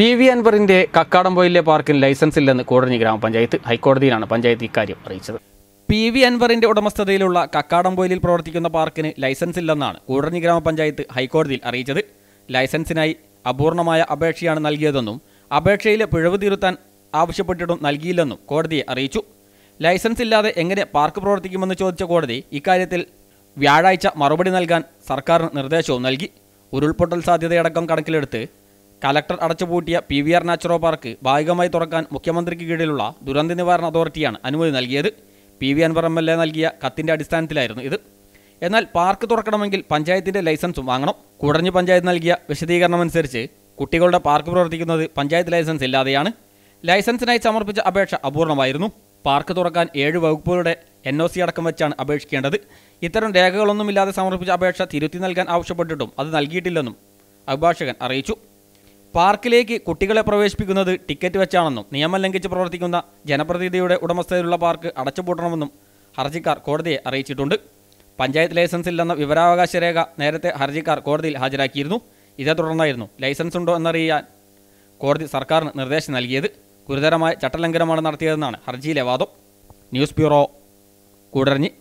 P V അൻവറിന്റെ കക്കാടംപൊയിലെ പാർക്കിന് licence ഇല്ലെന്ന് കോടഞ്ഞി ഗ്രാമപഞ്ചായത്ത് ഹൈക്കോടതിയിലാണ് പഞ്ചായത്ത് ഇക്കാര്യം അറിയിച്ചത് പി വി അൻവറിന്റെ ഉടമസ്ഥതയിലുള്ള കക്കാടംപൊയിലിൽ പ്രവർത്തിക്കുന്ന പാർക്കിന് ലൈസൻസ് ഇല്ലെന്നാണ് കൂടഞ്ഞി ഗ്രാമപഞ്ചായത്ത് ഹൈക്കോടതിയിൽ അറിയിച്ചത് ലൈസൻസിനായി അപൂർണമായ അപേക്ഷയാണ് നൽകിയതെന്നും അപേക്ഷയിലെ പിഴവ് തിരുത്താൻ ആവശ്യപ്പെട്ടിട്ടും നൽകിയില്ലെന്നും കോടതിയെ അറിയിച്ചു ലൈസൻസ് ഇല്ലാതെ എങ്ങനെ പാർക്ക് പ്രവർത്തിക്കുമെന്ന് ചോദിച്ച കോടതി ഇക്കാര്യത്തിൽ വ്യാഴാഴ്ച മറുപടി നൽകാൻ സർക്കാരിന് നിർദ്ദേശവും നൽകി ഉരുൾപൊട്ടൽ സാധ്യതയടക്കം കണക്കിലെടുത്ത് കലക്ടർ അടച്ചുപൂട്ടിയ P V R natura park ഭാഗികമായി തുറക്കാൻ മുഖ്യമന്ത്രിക്ക് കീഴിലുള്ള ദുരന്ത നിവാരണ അതോറിറ്റിയാണ് അനുമതി നൽകിയത് P V Anvar M L A നൽകിയ കത്തിൻ്റെ അടിസ്ഥാനത്തിലായിരുന്നു ഇത് എന്നാൽ പാർക്ക് തുറക്കണമെങ്കിൽ പഞ്ചായത്തിൻ്റെ ലൈസൻസും വാങ്ങണം കുടഞ്ഞു പഞ്ചായത്ത് നൽകിയ വിശദീകരണമനുസരിച്ച് കുട്ടികളുടെ പാർക്ക് പ്രവർത്തിക്കുന്നത് പഞ്ചായത്ത് ലൈസൻസ് ഇല്ലാതെയാണ് ലൈസൻസിനായി സമർപ്പിച്ച അപേക്ഷ അപൂർണമായിരുന്നു പാർക്ക് തുറക്കാൻ ഏഴ് വകുപ്പുകളുടെ എൻ ഒ സി അടക്കം വെച്ചാണ് അപേക്ഷിക്കേണ്ടത് ഇത്തരം രേഖകളൊന്നുമില്ലാതെ സമർപ്പിച്ച അപേക്ഷ തിരുത്തി നൽകാൻ ആവശ്യപ്പെട്ടിട്ടും അത് നൽകിയിട്ടില്ലെന്നും അഭിഭാഷകൻ അറിയിച്ചു പാർക്കിലേക്ക് കുട്ടികളെ പ്രവേശിപ്പിക്കുന്നത് ടിക്കറ്റ് വെച്ചാണെന്നും നിയമം ലംഘിച്ച് പ്രവർത്തിക്കുന്ന ജനപ്രതിനിധിയുടെ ഉടമസ്ഥതയിലുള്ള പാർക്ക് അടച്ചുപൂട്ടണമെന്നും ഹർജിക്കാർ കോടതിയെ അറിയിച്ചിട്ടുണ്ട് പഞ്ചായത്ത് ലൈസൻസ് ഇല്ലെന്ന വിവരാവകാശ രേഖ നേരത്തെ ഹർജിക്കാർ കോടതിയിൽ ഹാജരാക്കിയിരുന്നു ഇതേ തുടർന്നായിരുന്നു ലൈസൻസ് ഉണ്ടോ എന്നറിയാൻ കോടതി സർക്കാരിന് നിർദ്ദേശം നൽകിയത് ഗുരുതരമായ ചട്ടലംഘനമാണ് നടത്തിയതെന്നാണ് ഹർജിയിലെ വാദം ന്യൂസ് ബ്യൂറോ കൂടരഞ്ഞി